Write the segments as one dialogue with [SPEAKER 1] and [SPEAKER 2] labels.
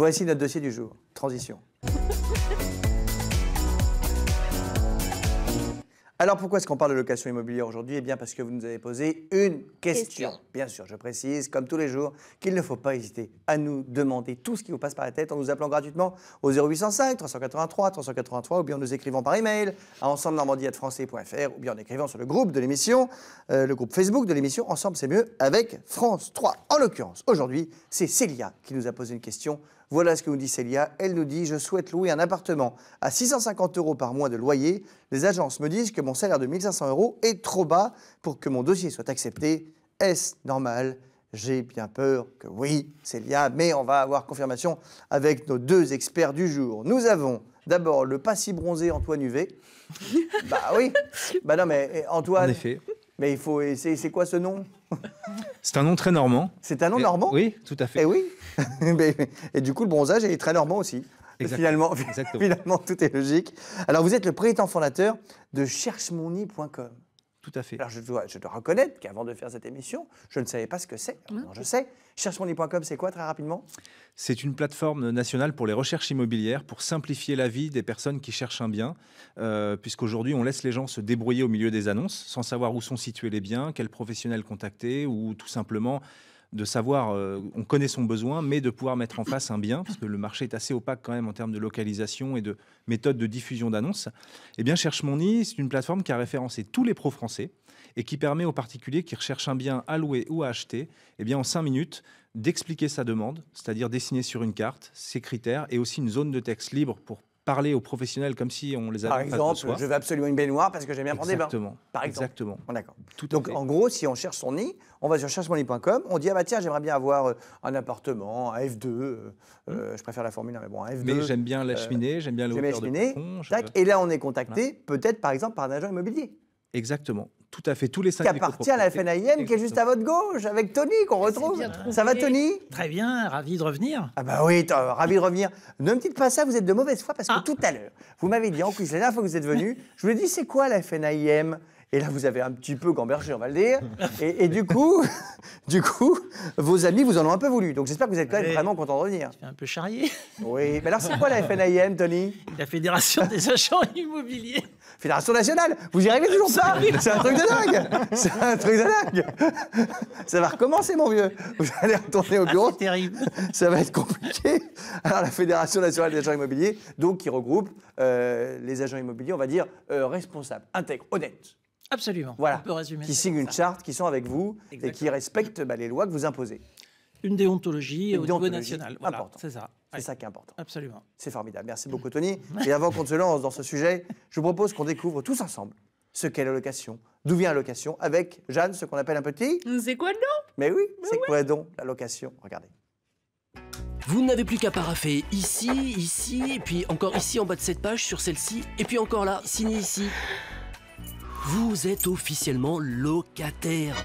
[SPEAKER 1] Voici notre dossier du jour. Transition. Alors pourquoi est-ce qu'on parle de location immobilière aujourd'hui Eh bien parce que vous nous avez posé une question. Bien sûr, je précise, comme tous les jours, qu'il ne faut pas hésiter à nous demander tout ce qui vous passe par la tête en nous appelant gratuitement au 0805 383 383 ou bien en nous écrivant par email à français.fr ou bien en écrivant sur le groupe de l'émission, euh, le groupe Facebook de l'émission Ensemble c'est mieux avec France 3. En l'occurrence, aujourd'hui, c'est Célia qui nous a posé une question voilà ce que nous dit Célia. Elle nous dit Je souhaite louer un appartement à 650 euros par mois de loyer. Les agences me disent que mon salaire de 1500 euros est trop bas pour que mon dossier soit accepté. Est-ce normal j'ai bien peur que oui, Célia, mais on va avoir confirmation avec nos deux experts du jour. Nous avons d'abord le pas si bronzé Antoine Huvet. bah oui, bah non mais eh, Antoine. En effet. Mais il faut. C'est quoi ce nom C'est un nom très normand. C'est un nom normand Oui, tout à fait. Et eh oui, Ben, et du coup, le bronzage est très normand aussi. Finalement, tout est logique. Alors, vous êtes le président fondateur de cherchemonni.com. Tout à fait. Alors, je dois, je reconnaître qu'avant de faire cette émission, je ne savais pas ce que c'est. Je sais. Cherchemonni.com, c'est quoi très rapidement C'est une plateforme
[SPEAKER 2] nationale pour les recherches immobilières, pour simplifier la vie des personnes qui cherchent un bien, euh, puisqu'aujourd'hui, on laisse les gens se débrouiller au milieu des annonces, sans savoir où sont situés les biens, quels professionnels contacter, ou tout simplement de savoir, euh, on connaît son besoin, mais de pouvoir mettre en face un bien, parce que le marché est assez opaque quand même en termes de localisation et de méthode de diffusion d'annonces. Eh bien, Cherche Mon c'est une plateforme qui a référencé tous les pros français et qui permet aux particuliers qui recherchent un bien à louer ou à acheter, eh bien, en cinq minutes, d'expliquer sa demande, c'est-à-dire dessiner sur une carte ses critères et aussi une zone de texte libre pour parler aux professionnels comme si on les avait Par exemple, je veux
[SPEAKER 1] absolument une baignoire parce que j'aime bien prendre des bains. Par exemple. Exactement. D'accord. Donc en gros, si on cherche son nid, on va sur cherchemonlit.com, on dit ah bah tiens, j'aimerais bien avoir euh, un appartement, un F2, euh, hmm. euh, je préfère la formule hein, mais bon, un F2. Mais j'aime bien la cheminée, j'aime bien le cheminée, Et là on est contacté peut-être par exemple par un agent immobilier. Exactement. Tout à fait, tous les cinq Qui appartient à la FNIM qui est juste à votre gauche, avec Tony, qu'on retrouve. Ça va, Tony Très bien, ravi de revenir. Ah bah oui, euh, ravi de revenir. Ne me dites pas ça, vous êtes de mauvaise foi, parce que ah. tout à l'heure, vous m'avez dit en plus, la dernière fois que vous êtes venu, je vous ai dit, c'est quoi la FNIM et là, vous avez un petit peu gambergé, on va le dire. Et, du coup, du coup, vos amis vous en ont un peu voulu. Donc j'espère que vous êtes quand même vraiment content de revenir. suis un peu charrié. – Oui. Mais alors, c'est quoi la FNIM, Tony La Fédération des agents immobiliers. Fédération nationale, vous y arrivez toujours pas C'est un truc de dingue C'est un truc de dingue Ça va recommencer, mon vieux Vous allez retourner au ah, bureau. terrible Ça va être compliqué. Alors, la Fédération nationale des agents immobiliers, donc qui regroupe euh, les agents immobiliers, on va dire, euh, responsables, intègres, honnêtes. Absolument. Voilà. On peut qui signent une charte, qui sont avec vous et qui respectent bah, les lois que vous imposez.
[SPEAKER 3] Une déontologie au niveau national. Voilà, c'est ça. C'est ça qui est important. Absolument.
[SPEAKER 1] C'est formidable. Merci beaucoup, Tony. Et avant qu'on se lance dans ce sujet, je vous propose qu'on découvre tous ensemble ce qu'est la location, d'où vient la location, avec Jeanne, ce qu'on appelle un petit. C'est quoi le nom Mais oui, c'est quoi donc la location Regardez.
[SPEAKER 4] Vous n'avez plus qu'à paraffer ici, ici, et puis encore ici en bas de cette page, sur celle-ci, et puis encore là, signé ici. Vous êtes officiellement locataire.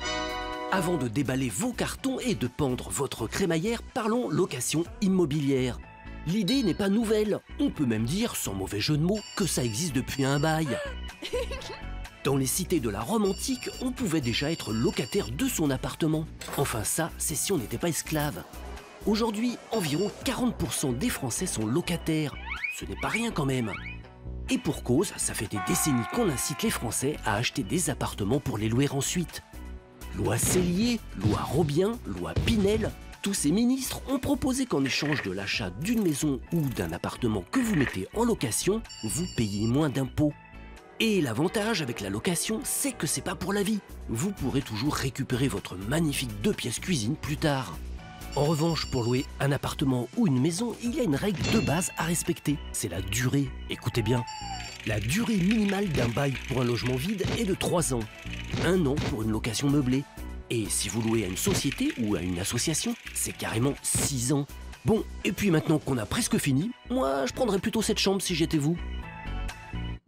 [SPEAKER 4] Avant de déballer vos cartons et de pendre votre crémaillère, parlons location immobilière. L'idée n'est pas nouvelle. On peut même dire, sans mauvais jeu de mots, que ça existe depuis un bail. Dans les cités de la Rome antique, on pouvait déjà être locataire de son appartement. Enfin ça, c'est si on n'était pas esclave. Aujourd'hui, environ 40% des Français sont locataires. Ce n'est pas rien quand même. Et pour cause, ça fait des décennies qu'on incite les Français à acheter des appartements pour les louer ensuite. Loi Cellier, loi Robien, loi Pinel, tous ces ministres ont proposé qu'en échange de l'achat d'une maison ou d'un appartement que vous mettez en location, vous payez moins d'impôts. Et l'avantage avec la location, c'est que c'est pas pour la vie. Vous pourrez toujours récupérer votre magnifique deux pièces cuisine plus tard. En revanche, pour louer un appartement ou une maison, il y a une règle de base à respecter. C'est la durée. Écoutez bien. La durée minimale d'un bail pour un logement vide est de 3 ans. Un an pour une location meublée. Et si vous louez à une société ou à une association, c'est carrément 6 ans. Bon, et puis maintenant qu'on a presque fini, moi je prendrais plutôt cette chambre si j'étais vous.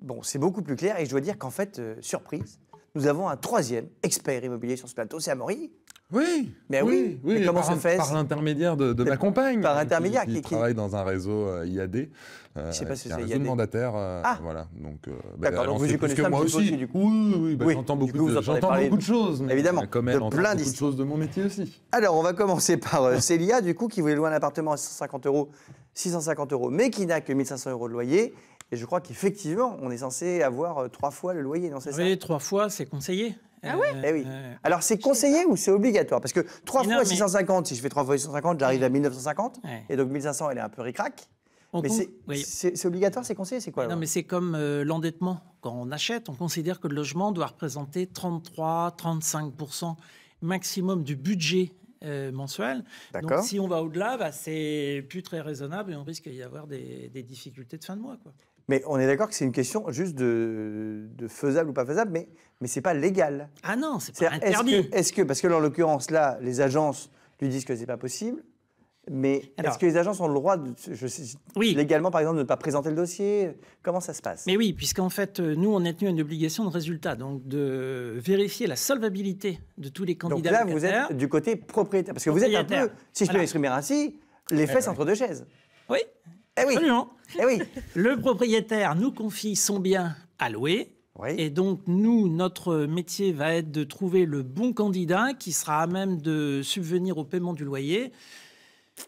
[SPEAKER 4] Bon, c'est beaucoup plus
[SPEAKER 1] clair et je dois dire qu'en fait, euh, surprise, nous avons un troisième expert immobilier sur ce plateau, c'est Amory.
[SPEAKER 4] Oui. Mais oui, comment par, fait Par
[SPEAKER 5] l'intermédiaire de, de ma compagne. Par l'intermédiaire. qui, travaille dans un réseau euh, IAD. Euh, je sais pas si c'est un réseau IAD. de mandataires. Euh, ah. Voilà. Donc, euh, bah, vous y connaissez moi aussi. du coup. Oui, oui, oui. Bah, j'entends beaucoup, de, choses. évidemment. de plein beaucoup de
[SPEAKER 1] choses de mon métier aussi. Alors, on va commencer par Célia, du coup, qui voulait louer un appartement à 150 euros, 650 euros, mais qui n'a que 1500 euros de loyer. Et je crois qu'effectivement, on est censé avoir trois fois le loyer, non c'est ça Oui, trois fois, c'est conseillé. Ah eh oui. Euh, euh, euh. Alors, c'est conseillé ou c'est obligatoire Parce que 3 fois 650, si je fais 3 fois 650, j'arrive à 1950. Et donc, 1500, elle est un peu ricrac. mais c'est obligatoire, c'est conseillé, c'est quoi Non, mais
[SPEAKER 3] c'est comme l'endettement. Quand on achète, on considère que le logement doit représenter 33-35% maximum du budget mensuel. Donc si on va au-delà, bah, c'est plus très raisonnable et on risque d'y avoir des, des difficultés de fin de mois. Quoi.
[SPEAKER 1] Mais on est d'accord que c'est une question juste de, faisable ou pas faisable, mais, mais ce n'est pas légal. Ah non, c'est pas interdit. Est-ce que, parce que en l'occurrence, là, les agences lui disent que ce n'est pas possible, mais est-ce que les agences ont le droit, de, je légalement par exemple, de ne pas présenter le dossier Comment ça se passe
[SPEAKER 3] Mais oui, puisqu'en fait, euh, nous, on est tenu à une obligation de résultat, donc de vérifier la solvabilité de tous les candidats. Donc là, vous êtes
[SPEAKER 1] du côté propriétaire, parce que vous êtes un peu, si je peux m'exprimer ainsi, les fesses entre
[SPEAKER 3] deux chaises. Oui, eh oui. Eh oui. Le propriétaire nous confie son bien à louer. Et donc, nous, notre métier va être de trouver le bon candidat qui sera à même de subvenir au paiement du loyer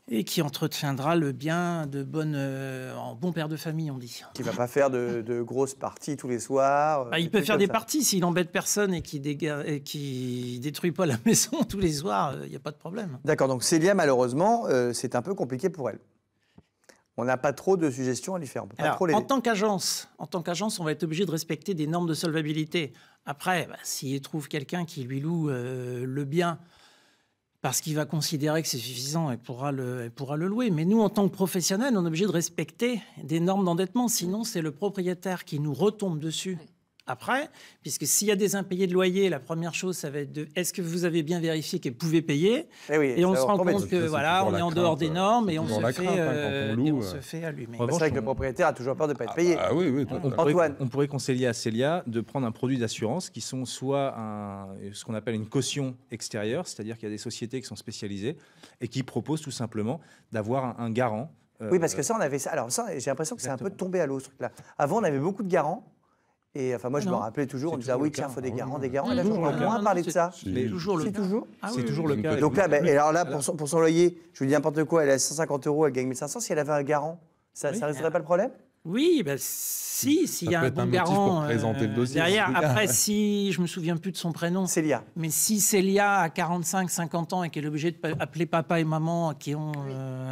[SPEAKER 3] et qui entretiendra le bien de bonne, euh, en bon père de famille, on dit. Qui
[SPEAKER 1] va pas faire de, grosses parties tous les soirs. Bah, euh, il peut faire des parties
[SPEAKER 3] s'il embête personne et qui ne détruit pas la maison tous les soirs, il euh, n'y a pas de problème.
[SPEAKER 1] D'accord, donc Célia, malheureusement, c'est un peu compliqué pour elle. On n'a pas trop de suggestions à lui faire. en,
[SPEAKER 3] tant qu'agence, en tant qu'agence, on va être obligé de respecter des normes de solvabilité. Après, bah, s'il trouve quelqu'un qui lui loue euh, le bien parce qu'il va considérer que c'est suffisant et pourra, le, pourra le louer. Mais nous, en tant que professionnels, on est obligé de respecter des normes d'endettement. Sinon, c'est le propriétaire qui nous retombe dessus après, puisque s'il y a des impayés de loyer, la première chose, ça va être de est-ce que vous avez bien vérifié
[SPEAKER 1] qu'ils pouvaient payer eh Et, on se rend compte que voilà, on est en dehors des hein. normes et on, se fait, allumer. c'est vrai que le propriétaire a toujours peur de ne pas être ah payé. Bah on, pourrait, conseiller à
[SPEAKER 2] Célia de prendre un produit d'assurance qui sont soit ce qu'on appelle une caution extérieure, c'est-à-dire qu'il y a des sociétés qui sont spécialisées et qui proposent tout simplement d'avoir un, garant euh, oui, parce que
[SPEAKER 1] ça, on avait ça. Alors, ça, j'ai l'impression que c'est un peu tombé à l'eau, ce truc-là. Avant, on avait beaucoup de garants. Et enfin, moi, ah je me rappelais toujours, on me disait, ah oui, tiens, il faut des ah garants, des garants. Et là, je moins parler de ça. C'est toujours le cas. C'est toujours le Donc là, bah, alors là, pour son loyer, je lui dis n'importe quoi, elle a 150 euros, elle gagne 1500. Si elle avait un garant, ça ne résoudrait pas le problème
[SPEAKER 3] oui, bah, si, s'il y a un bon un garant euh, présenter le dossier, derrière. Après, si je me souviens plus de son prénom, Célia. Mais si Célia a 45, 50 ans et qu'elle est obligée d'appeler papa et maman qui ont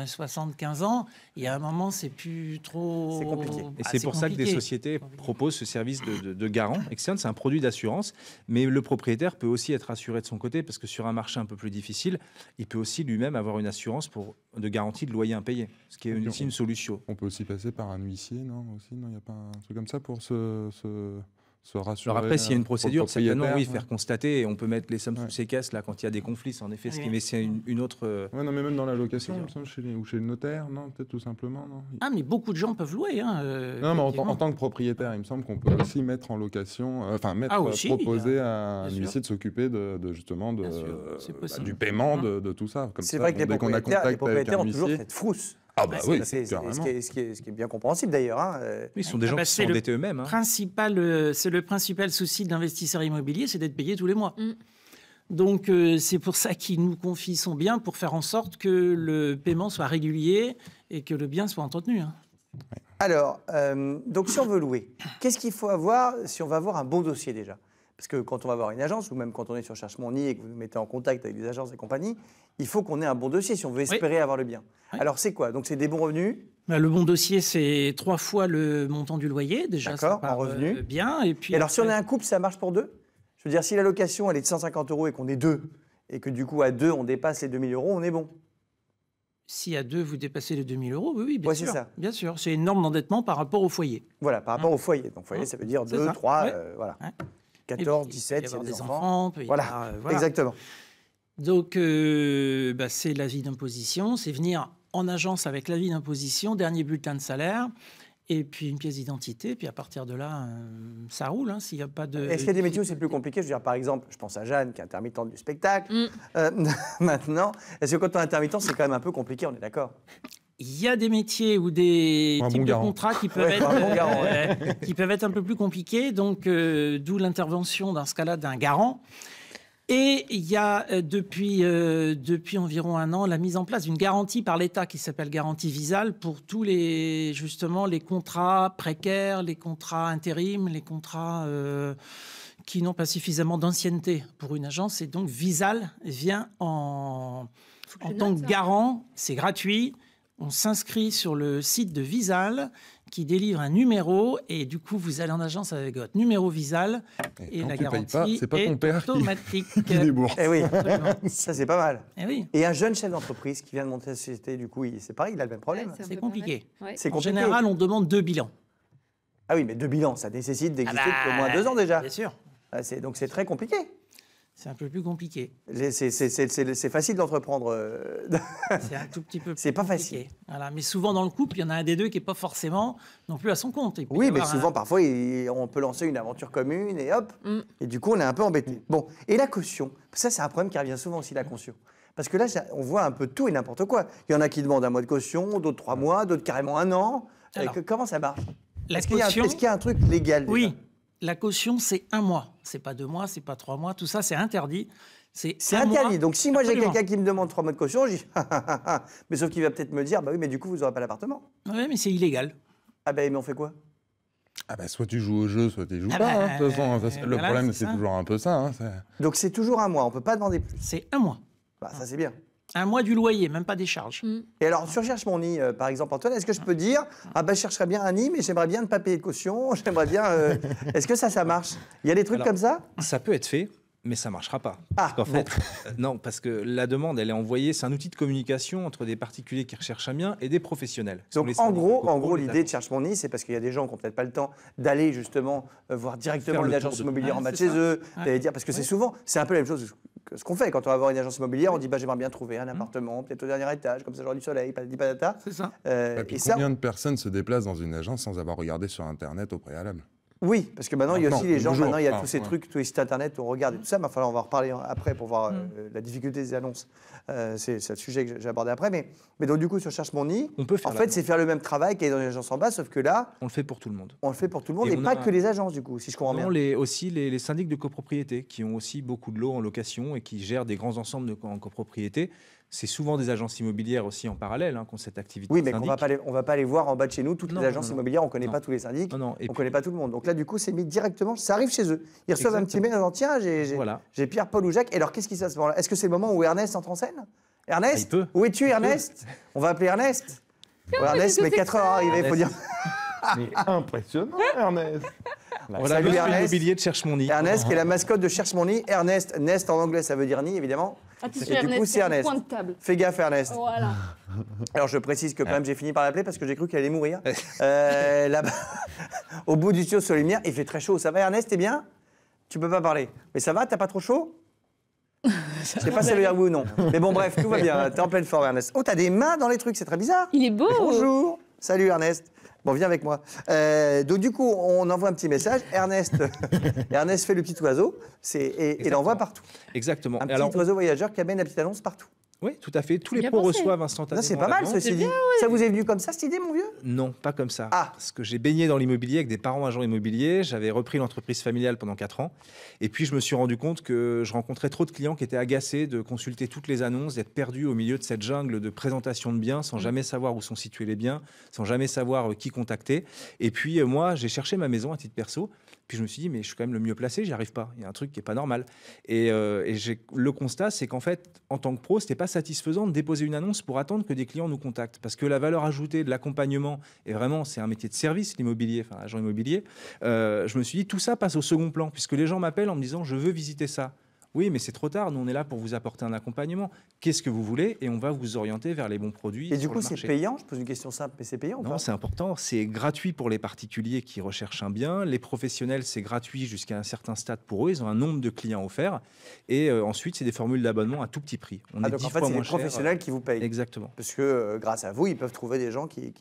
[SPEAKER 3] 75 euh, ans, il y a un moment, c'est plus trop. C'est compliqué. Ah,
[SPEAKER 2] et c'est pour ça que des sociétés proposent ce service de, garant externe. C'est un produit d'assurance, mais le propriétaire peut aussi être assuré de son côté parce que sur un marché un peu plus difficile, il peut aussi lui-même avoir une assurance pour de garantie de loyer impayé, ce qui est aussi une
[SPEAKER 5] solution. On peut aussi passer par un huissier non il n'y a pas un truc comme ça pour se, rassurer. Alors après, s'il y a une euh, procédure, certainement, oui, faire
[SPEAKER 2] constater. Et on peut mettre les sommes sous ses caisses là quand il y a des conflits.
[SPEAKER 5] C'est en effet ce qui met c'est une, autre. Euh, ouais, non, mais même dans la location, chez ou chez le notaire, non, peut-être tout simplement, non.
[SPEAKER 3] Ah, mais beaucoup de gens peuvent louer. Hein, euh, non, mais en,
[SPEAKER 5] tant que propriétaire, il me semble qu'on peut aussi mettre en location, enfin mettre ah, proposer à un huissier de s'occuper de, justement de, bah, du paiement mmh. de, tout ça. Comme c'est vrai que les propriétaires, les propriétaires ont toujours cette frousse. Ah bah bah oui, ce,
[SPEAKER 1] qui est bien compréhensible d'ailleurs. Ils hein, euh. sont des ah gens bah qui sont eux-mêmes. Hein. Principal, euh,
[SPEAKER 3] c'est le principal souci de l'investisseur immobilier, c'est d'être payé tous les mois. Mm. Donc euh, c'est pour ça qu'ils nous confient son bien pour faire en sorte que le paiement soit régulier et que le bien soit entretenu. Hein.
[SPEAKER 1] Alors, donc si on veut louer, qu'est-ce qu'il faut avoir si on va avoir un bon dossier déjà Parce que quand on va voir une agence, ou même quand on est sur Cherche Mon et que vous mettez en contact avec des agences et compagnies, il faut qu'on ait un bon dossier si on veut espérer avoir le bien. Alors c'est quoi Donc c'est des bons revenus
[SPEAKER 3] bah, le bon dossier, c'est trois fois le montant du loyer, déjà. D'accord, en euh, revenu. bien. Et
[SPEAKER 1] puis. alors, si on a un couple, ça marche pour deux Je veux dire, si la location, elle est de 150 euros et qu'on est deux, et que du coup, à deux, on dépasse les 2000 euros, on est bon
[SPEAKER 3] si à deux vous dépassez les 2000 euros, oui, oui bien sûr. Ça. Bien sûr, c'est une norme d'endettement par rapport au foyer.
[SPEAKER 1] Voilà, par rapport hein au foyer. Donc foyer, hein ça veut dire deux, trois, euh, voilà. 14, 17, il y a des, enfants. voilà. Euh, voilà. exactement.
[SPEAKER 3] Donc, euh, bah, c'est l'avis d'imposition, c'est venir en agence avec l'avis d'imposition, dernier bulletin de salaire, et puis une pièce d'identité. Puis à partir de là, euh, ça roule. Hein, s'il n'y a pas de. Est-ce qu'il y a des métiers où
[SPEAKER 1] c'est plus compliqué Je veux dire, par exemple, je pense à Jeanne qui est intermittente du spectacle. Mm. Euh, maintenant, est-ce que quand on est intermittent, c'est quand même un peu compliqué On est d'accord il y a des
[SPEAKER 3] métiers ou des types de contrats qui peuvent, être, qui peuvent être un peu plus compliqués, donc d'où l'intervention d'un ce cas-là d'un garant. Et il y a euh, depuis, euh, depuis environ un an la mise en place d'une garantie par l'État qui s'appelle garantie visale pour tous les justement les contrats précaires, les contrats intérims, les contrats euh, qui n'ont pas suffisamment d'ancienneté pour une agence. Et donc Visal vient en, en tant que garant, c'est gratuit on s'inscrit sur le site de Visal qui délivre un numéro et du coup vous allez en agence avec votre numéro Visal et, la garantie pas, pas est automatique. et eh oui,
[SPEAKER 1] ça c'est pas mal. Eh et, un jeune chef d'entreprise qui vient de monter la société, du coup c'est pareil, il a le même problème. c'est compliqué. En général on demande deux bilans. Ah oui, mais deux bilans, ça nécessite d'exister ah au moins bah, deux ans déjà. Bien sûr. Ah, donc c'est très compliqué. C'est un peu plus compliqué. C'est facile d'entreprendre. Euh,
[SPEAKER 3] c'est un tout petit peu plus C'est pas facile. Voilà. Mais souvent dans le couple, il y en a un des deux qui n'est pas forcément non plus à son compte. Oui, mais souvent,
[SPEAKER 1] parfois, on peut lancer une aventure commune et hop. Mm. Et du coup, on est un peu embêté. Bon, et la caution. Ça, c'est un problème qui revient souvent aussi, la caution. Parce que là, on voit un peu tout et n'importe quoi. Il y en a qui demandent un mois de caution, d'autres trois mois, d'autres carrément un an. Euh, comment ça marche Est-ce qu'il y, a un truc légal Oui
[SPEAKER 3] la caution, c'est un mois. C'est pas deux mois, c'est pas trois mois. Tout ça, c'est interdit. C'est interdit. Donc, si moi j'ai quelqu'un
[SPEAKER 1] qui me demande trois mois de caution, je dis Mais sauf qu'il va peut-être me dire Bah oui, mais du coup, vous n'aurez pas l'appartement. Oui, mais c'est illégal. Ah ben, bah, mais on fait quoi
[SPEAKER 5] ah bah soit tu joues au jeu, soit tu joues ah ben, pas. de toute façon, le problème c'est toujours un peu hein, ça.
[SPEAKER 1] Donc c'est toujours un mois, on peut pas demander plus. C'est un mois. Bah, ça c'est bien. Un mois du loyer, même pas des charges. Mm. Et alors, sur Cherche mon nid, euh, par exemple, Antoine, est-ce que je peux dire mm. Ah ben, je chercherais bien un nid, mais j'aimerais bien ne pas payer de caution, j'aimerais bien. Euh, est-ce que ça, ça marche Il y a des trucs comme ça
[SPEAKER 2] Ça peut être fait. Mais ça marchera pas. Ah, en fait, euh, non, parce que la demande, elle est envoyée. C'est un outil de communication entre des particuliers qui recherchent un bien et des professionnels. Donc en gros, en gros, l'idée de
[SPEAKER 1] Cherche mon nid, c'est parce qu'il y a des gens qui n'ont peut-être pas le temps d'aller justement voir directement une agence ah, en bas de chez eux, dire parce que c'est souvent, c'est un peu la même chose ce qu'on fait quand on va voir une agence immobilière, on dit bah, j'aimerais bien trouver un mmh. appartement, peut-être au dernier étage, comme ça j'aurai du soleil, pas patata. C'est ça. Euh, et puis combien de
[SPEAKER 5] personnes se déplacent dans une agence sans avoir regardé sur Internet au préalable oui, parce que maintenant, il y a aussi les gens, maintenant, il y a tous ces trucs,
[SPEAKER 1] tous les sites internet on regarde et tout ça, mais enfin, on va en reparler après pour voir mm. euh, la difficulté des annonces. Euh, c'est, c'est le sujet que j'ai abordé après. Mais, mais donc, du coup, sur Cherche Mon Nid, on peut faire en fait, c'est faire le même travail qu'il y a dans les agences en bas, sauf que là. On le fait pour tout le monde. On le fait pour tout le monde et, pas que les agences, du coup, si je comprends non, bien.
[SPEAKER 2] Les, aussi les, les, syndics de copropriété qui ont aussi beaucoup de lots en location et qui gèrent des grands ensembles de, en copropriété c'est souvent des agences immobilières aussi en parallèle hein, qui ont cette activité. Oui, mais on ne
[SPEAKER 1] va pas les voir en bas de chez nous, toutes les agences immobilières, on ne connaît pas tous les syndics, on ne connaît pas tout le monde. Donc là, du coup, c'est mis directement, ça arrive chez eux. Ils reçoivent un petit mail en disant Tiens, j'ai Pierre, Paul ou Jacques. Et alors, qu'est-ce qui se passe Est-ce que c'est le moment où Ernest entre en scène Ernest ah, Où es-tu, Ernest On va appeler Ernest. Ernest, mais 4 heures arrivées, il faut dire. impressionnant, Ernest bah, Salut, Ernest. Cherche Ernest, qui est la mascotte de Cherche mon nid. Ernest, Nest en anglais, ça veut dire nid, évidemment.
[SPEAKER 4] Ernest. Fais gaffe, Ernest. Voilà.
[SPEAKER 1] Alors, je précise que quand même, ah. j'ai fini par l'appeler parce que j'ai cru qu'elle allait mourir. Euh, là au bout du tuyau sur lumière, il fait très chaud. Ça va, Ernest T'es bien Tu peux pas parler. Mais ça va T'as pas trop chaud je sais pas si ça veut dire oui ou non. Mais bon, bref, tout va bien. T'es en pleine forme, Ernest. Oh, t'as des mains dans les trucs, c'est très bizarre. Il est beau. Bonjour. Salut, Ernest. Bon, viens avec moi. Euh, donc, du coup, on envoie un petit message. Ernest, Ernest fait le petit oiseau c'est, et, l'envoie partout. Exactement. Un petit oiseau voyageur qui amène la petite annonce partout. Oui, tout à fait. Tous les pots reçoivent instantanément. C'est pas mal, ceci dit. Ça vous est venu comme ça, cette idée, mon vieux
[SPEAKER 2] Non, pas comme ça. Ah. Parce que j'ai baigné dans l'immobilier avec des parents agents immobiliers. J'avais repris l'entreprise familiale pendant 4 ans. Et puis, je me suis rendu compte que je rencontrais trop de clients qui étaient agacés de consulter toutes les annonces, d'être perdus au milieu de cette jungle de présentation de biens sans mm. jamais savoir où sont situés les biens, sans jamais savoir euh, qui contacter. Et puis, euh, moi, j'ai cherché ma maison à titre perso. Puis je me suis dit, mais je suis quand même le mieux placé, j'y arrive pas. Il y a un truc qui est pas normal. Et, euh, le constat, c'est qu'en fait, en tant que pro, ce c'était pas satisfaisant de déposer une annonce pour attendre que des clients nous contactent. Parce que la valeur ajoutée de l'accompagnement, et vraiment, c'est un métier de service, l'immobilier, enfin, agent immobilier, euh, je me suis dit, tout ça passe au second plan, puisque les gens m'appellent en me disant, je veux visiter ça. Oui, mais c'est trop tard. Nous, on est là pour vous apporter un accompagnement. Qu'est-ce que vous voulez Et on va vous orienter vers les bons produits. Et du coup, c'est payant
[SPEAKER 1] Je pose une question simple, mais c'est payant Non,
[SPEAKER 2] c'est important. C'est gratuit pour les particuliers qui recherchent un bien. Les professionnels, c'est gratuit jusqu'à un certain stade pour eux. Ils ont un nombre de clients offerts. Et euh, ensuite, c'est des formules d'abonnement à tout petit prix. On ah, est donc en fait, c'est les professionnels
[SPEAKER 1] qui vous payent. Exactement. Parce que euh, grâce à vous, ils peuvent trouver des gens qui.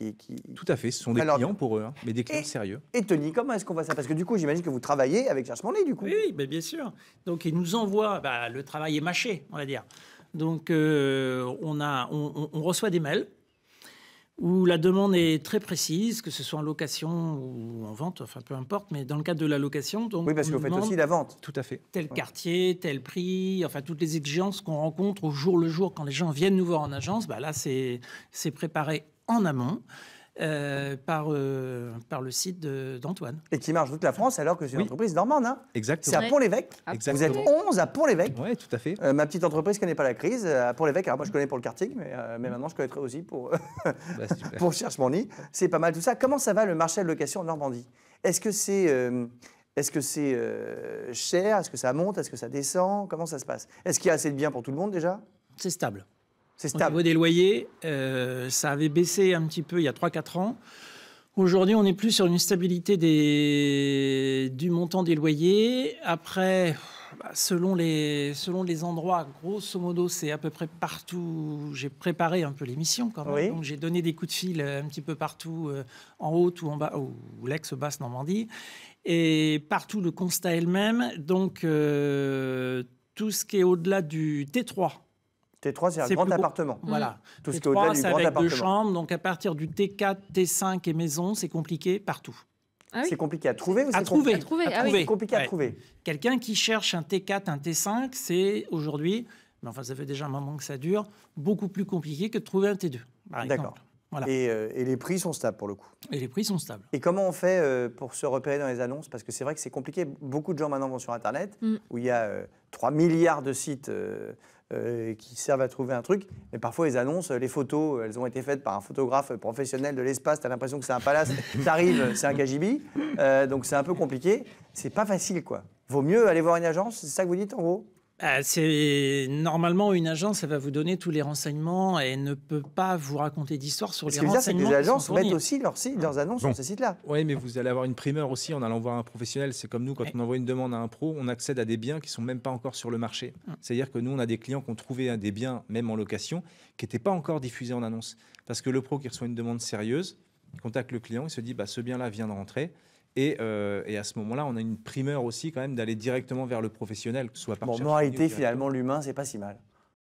[SPEAKER 1] Tout à fait. Ce sont des clients pour eux, hein, mais des clients sérieux. Et Tony, comment est-ce qu'on voit ça Parce que du coup, j'imagine que vous travaillez avec Cherche du coup.
[SPEAKER 3] Oui, oui bien sûr. Donc, ils nous envoient bah, le travail est mâché, on va dire. Donc, euh, on, a, on, reçoit des mails où la demande est très précise, que ce soit en location ou en vente, enfin peu importe, mais dans le cadre de la location. Donc oui, parce que vous aussi la vente.
[SPEAKER 2] Tout à fait. Tel
[SPEAKER 3] quartier, tel prix, enfin toutes les exigences qu'on rencontre au jour le jour quand les gens viennent nous voir en agence, bah là c'est préparé en amont. Euh, par, euh, par le site d'Antoine.
[SPEAKER 1] Et qui marche toute la France alors que c'est une entreprise normande. Hein Exactement. C'est à Pont-l'Évêque. Vous êtes 11 à Pont-l'Évêque. Oui, tout à fait. Euh, ma petite entreprise ne connaît pas la crise. À Pont-l'Évêque, alors moi je connais pour le karting, mais, mais maintenant je connaîtrai aussi pour, bah, pour Cherche Mon Nid. C'est pas mal tout ça. Comment ça va le marché de location en Normandie Est-ce que c'est. Est-ce que c'est cher Est-ce que ça monte Est-ce que ça descend Comment ça se passe Est-ce qu'il y a assez de biens pour tout le monde déjà C'est stable.
[SPEAKER 3] C'est stable. Au niveau des loyers, euh, ça avait baissé un petit peu il y a 3-4 ans. Aujourd'hui, on est plus sur une stabilité des... du montant des loyers. Après, bah, selon les, selon les endroits, grosso modo, c'est à peu près partout. J'ai préparé un peu l'émission quand même. Donc j'ai donné des coups de fil euh, un petit peu partout, euh, en haute ou en bas, ou l'ex-basse Normandie. Et partout, le constat est le même. Donc tout ce qui est au-delà du T3,
[SPEAKER 1] T3, c'est un grand appartement. Mmh. Voilà. Tout ce qui est au du grand avec Deux chambres,
[SPEAKER 3] donc à partir du T4, T5 et maison, c'est compliqué partout.
[SPEAKER 5] Ah c'est compliqué à trouver ou c'est trouver. À ah trouver. c'est compliqué à trouver.
[SPEAKER 3] Quelqu'un qui cherche un T4, un T5, c'est aujourd'hui, mais enfin ça fait déjà un moment que ça dure, beaucoup plus compliqué que de trouver un T2. D'accord. Voilà.
[SPEAKER 1] Euh, et, les prix sont stables pour le coup. Et les prix sont stables. Et comment on fait euh, pour se repérer dans les annonces Parce que c'est vrai que c'est compliqué. Beaucoup de gens maintenant vont sur Internet, mmh. où il y a 3 euh, milliards de sites euh, qui servent à trouver un truc. Mais parfois, les annoncent euh, les photos, euh, elles ont été faites par un photographe professionnel de l'espace. Tu as l'impression que c'est un palace. T'arrives, c'est un cajibi. donc, c'est un peu compliqué. C'est pas facile, quoi. Vaut mieux aller voir une agence, c'est ça que vous dites, en gros
[SPEAKER 3] bah, c'est normalement une agence, elle va vous donner tous les renseignements et ne peut pas vous raconter d'histoire sur les renseignements. Que les agences
[SPEAKER 2] mettent aussi
[SPEAKER 1] leurs, sites, mmh. annonces sur ces sites-là.
[SPEAKER 2] Oui, mais vous allez avoir une primeur aussi en allant voir un professionnel. C'est comme nous quand on envoie une demande à un pro, on accède à des biens qui sont même pas encore sur le marché. Mmh. C'est-à-dire que nous, on a des clients qui ont trouvé des biens même en location qui n'étaient pas encore diffusés en annonce, parce que le pro qui reçoit une demande sérieuse, il contacte le client, il se dit bah ce bien-là vient de rentrer. Euh, et, à ce moment-là, on a une primeur aussi quand même d'aller directement vers le professionnel, que soit par. Bon, finalement, l'humain, c'est pas si mal.